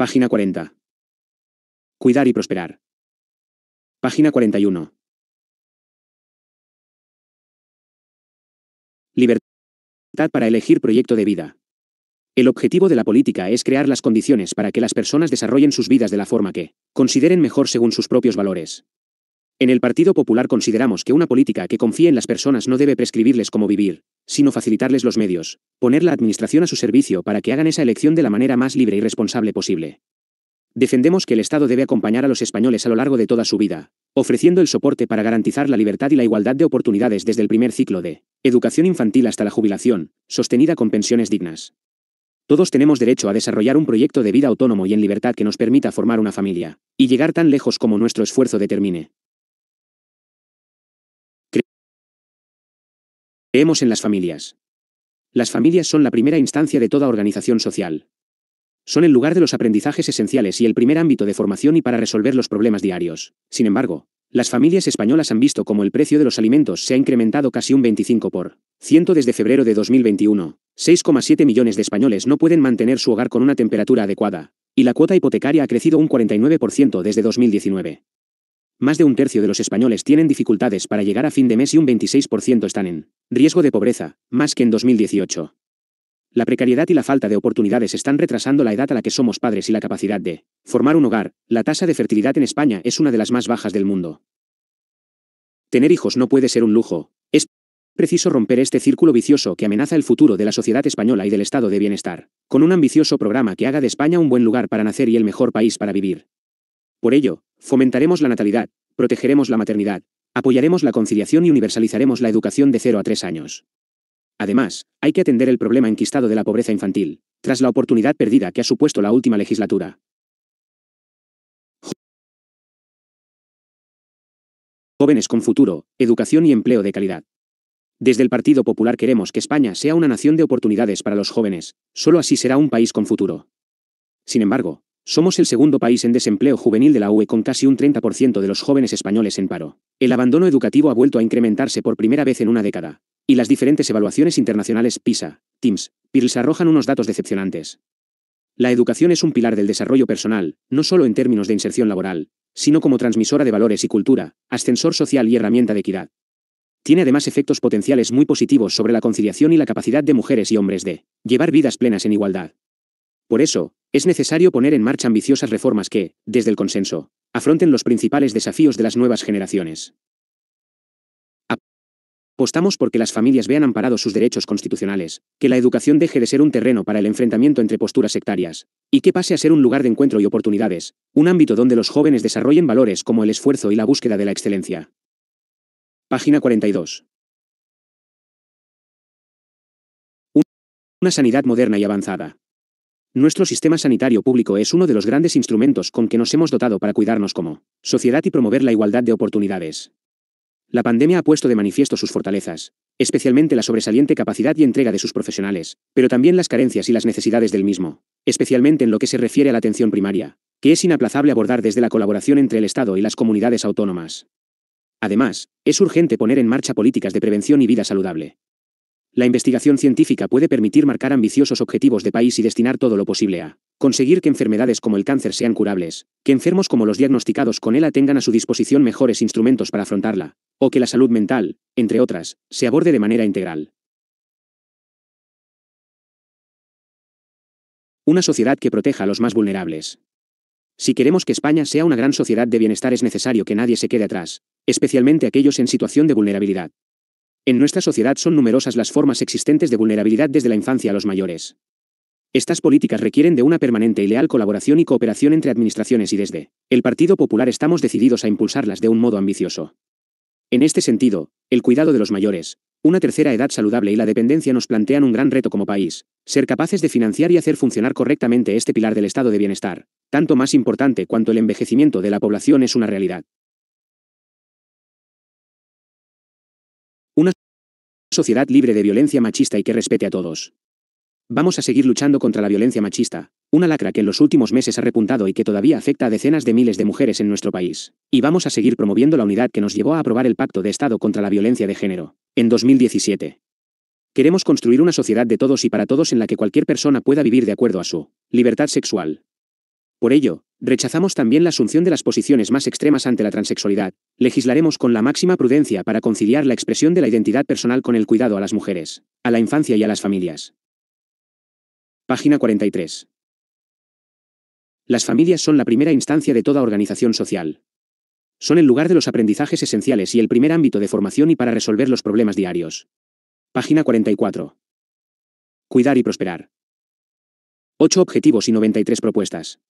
Página 40. Cuidar y prosperar. Página 41. Libertad para elegir proyecto de vida. El objetivo de la política es crear las condiciones para que las personas desarrollen sus vidas de la forma que consideren mejor según sus propios valores, en el Partido Popular consideramos que una política que confíe en las personas no debe prescribirles cómo vivir, sino facilitarles los medios, poner la administración a su servicio para que hagan esa elección de la manera más libre y responsable posible. Defendemos que el Estado debe acompañar a los españoles a lo largo de toda su vida, ofreciendo el soporte para garantizar la libertad y la igualdad de oportunidades desde el primer ciclo de educación infantil hasta la jubilación, sostenida con pensiones dignas. Todos tenemos derecho a desarrollar un proyecto de vida autónomo y en libertad que nos permita formar una familia, y llegar tan lejos como nuestro esfuerzo determine. Hemos en las familias. Las familias son la primera instancia de toda organización social. Son el lugar de los aprendizajes esenciales y el primer ámbito de formación y para resolver los problemas diarios. Sin embargo, las familias españolas han visto cómo el precio de los alimentos se ha incrementado casi un 25 por ciento desde febrero de 2021. 6,7 millones de españoles no pueden mantener su hogar con una temperatura adecuada, y la cuota hipotecaria ha crecido un 49% desde 2019. Más de un tercio de los españoles tienen dificultades para llegar a fin de mes y un 26% están en riesgo de pobreza, más que en 2018. La precariedad y la falta de oportunidades están retrasando la edad a la que somos padres y la capacidad de formar un hogar. La tasa de fertilidad en España es una de las más bajas del mundo. Tener hijos no puede ser un lujo, es preciso romper este círculo vicioso que amenaza el futuro de la sociedad española y del estado de bienestar, con un ambicioso programa que haga de España un buen lugar para nacer y el mejor país para vivir. Por ello, fomentaremos la natalidad, protegeremos la maternidad, apoyaremos la conciliación y universalizaremos la educación de 0 a 3 años. Además, hay que atender el problema enquistado de la pobreza infantil, tras la oportunidad perdida que ha supuesto la última legislatura. Jóvenes con futuro, educación y empleo de calidad. Desde el Partido Popular queremos que España sea una nación de oportunidades para los jóvenes, solo así será un país con futuro. Sin embargo, somos el segundo país en desempleo juvenil de la UE con casi un 30% de los jóvenes españoles en paro. El abandono educativo ha vuelto a incrementarse por primera vez en una década, y las diferentes evaluaciones internacionales PISA, TIMS, PIRLS arrojan unos datos decepcionantes. La educación es un pilar del desarrollo personal, no solo en términos de inserción laboral, sino como transmisora de valores y cultura, ascensor social y herramienta de equidad. Tiene además efectos potenciales muy positivos sobre la conciliación y la capacidad de mujeres y hombres de llevar vidas plenas en igualdad. Por eso, es necesario poner en marcha ambiciosas reformas que, desde el consenso, afronten los principales desafíos de las nuevas generaciones. Apostamos porque las familias vean amparados sus derechos constitucionales, que la educación deje de ser un terreno para el enfrentamiento entre posturas sectarias, y que pase a ser un lugar de encuentro y oportunidades, un ámbito donde los jóvenes desarrollen valores como el esfuerzo y la búsqueda de la excelencia. Página 42. Una sanidad moderna y avanzada. Nuestro sistema sanitario público es uno de los grandes instrumentos con que nos hemos dotado para cuidarnos como sociedad y promover la igualdad de oportunidades. La pandemia ha puesto de manifiesto sus fortalezas, especialmente la sobresaliente capacidad y entrega de sus profesionales, pero también las carencias y las necesidades del mismo, especialmente en lo que se refiere a la atención primaria, que es inaplazable abordar desde la colaboración entre el Estado y las comunidades autónomas. Además, es urgente poner en marcha políticas de prevención y vida saludable, la investigación científica puede permitir marcar ambiciosos objetivos de país y destinar todo lo posible a conseguir que enfermedades como el cáncer sean curables, que enfermos como los diagnosticados con ELA tengan a su disposición mejores instrumentos para afrontarla, o que la salud mental, entre otras, se aborde de manera integral. Una sociedad que proteja a los más vulnerables. Si queremos que España sea una gran sociedad de bienestar es necesario que nadie se quede atrás, especialmente aquellos en situación de vulnerabilidad. En nuestra sociedad son numerosas las formas existentes de vulnerabilidad desde la infancia a los mayores. Estas políticas requieren de una permanente y leal colaboración y cooperación entre administraciones y desde el Partido Popular estamos decididos a impulsarlas de un modo ambicioso. En este sentido, el cuidado de los mayores, una tercera edad saludable y la dependencia nos plantean un gran reto como país, ser capaces de financiar y hacer funcionar correctamente este pilar del estado de bienestar, tanto más importante cuanto el envejecimiento de la población es una realidad. sociedad libre de violencia machista y que respete a todos. Vamos a seguir luchando contra la violencia machista, una lacra que en los últimos meses ha repuntado y que todavía afecta a decenas de miles de mujeres en nuestro país. Y vamos a seguir promoviendo la unidad que nos llevó a aprobar el Pacto de Estado contra la Violencia de Género, en 2017. Queremos construir una sociedad de todos y para todos en la que cualquier persona pueda vivir de acuerdo a su libertad sexual. Por ello, Rechazamos también la asunción de las posiciones más extremas ante la transexualidad. Legislaremos con la máxima prudencia para conciliar la expresión de la identidad personal con el cuidado a las mujeres, a la infancia y a las familias. Página 43. Las familias son la primera instancia de toda organización social. Son el lugar de los aprendizajes esenciales y el primer ámbito de formación y para resolver los problemas diarios. Página 44. Cuidar y prosperar. 8 objetivos y 93 propuestas.